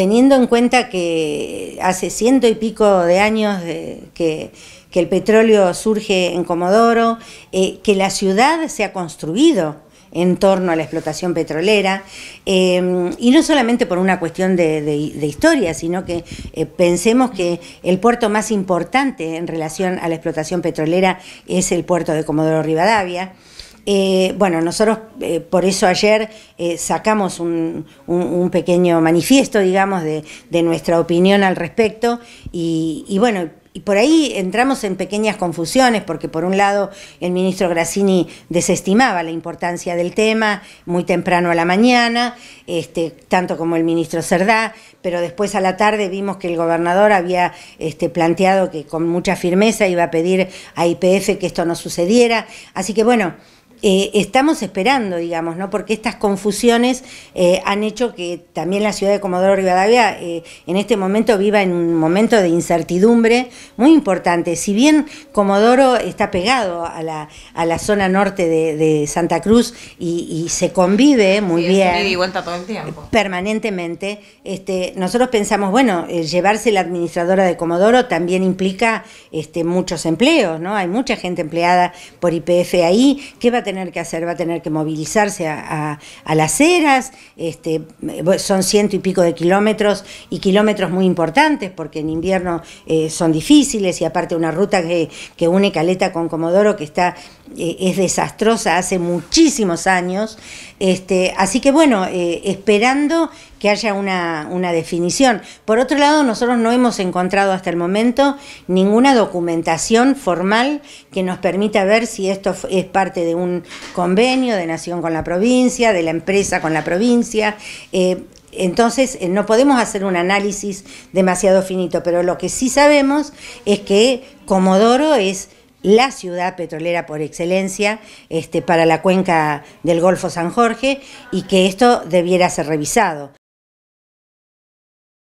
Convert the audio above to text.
teniendo en cuenta que hace ciento y pico de años eh, que, el petróleo surge en Comodoro, eh, que la ciudad se ha construido en torno a la explotación petrolera, eh, y no solamente por una cuestión de, historia, sino que pensemos que el puerto más importante en relación a la explotación petrolera es el puerto de Comodoro Rivadavia. Eh, bueno, nosotros eh, por eso ayer eh, sacamos un, pequeño manifiesto, digamos, de, nuestra opinión al respecto y, bueno, y por ahí entramos en pequeñas confusiones, porque por un lado el ministro Grassini desestimaba la importancia del tema muy temprano a la mañana, este, tanto como el ministro Cerdá, pero después a la tarde vimos que el gobernador había este, planteado que con mucha firmeza iba a pedir a IPF que esto no sucediera. Así que bueno. Eh, estamos esperando, digamos, ¿no? Porque estas confusiones eh, han hecho que también la ciudad de Comodoro Rivadavia eh, en este momento viva en un momento de incertidumbre muy importante. Si bien Comodoro está pegado a la, a la zona norte de, Santa Cruz y, se convive muy bien. Permanentemente, este, nosotros pensamos, bueno, llevarse la administradora de Comodoro también implica este, muchos empleos, ¿no? Hay mucha gente empleada por IPF ahí. ¿Qué va a tener que hacer, va a tener que movilizarse a, las eras, este, son ciento y pico de kilómetros y kilómetros muy importantes porque en invierno eh, son difíciles y aparte una ruta que, que une Caleta con Comodoro que está e, es desastrosa hace muchísimos años. Este, así que bueno, eh, esperando que haya una, definición. Por otro lado, nosotros no hemos encontrado hasta el momento ninguna documentación formal que nos permita ver si esto es parte de un convenio de nación con la provincia, de la empresa con la provincia. Eh, entonces, eh, no podemos hacer un análisis demasiado finito, pero lo que sí sabemos es que Comodoro es la ciudad petrolera por excelencia este, para la cuenca del Golfo San Jorge y que esto debiera ser revisado.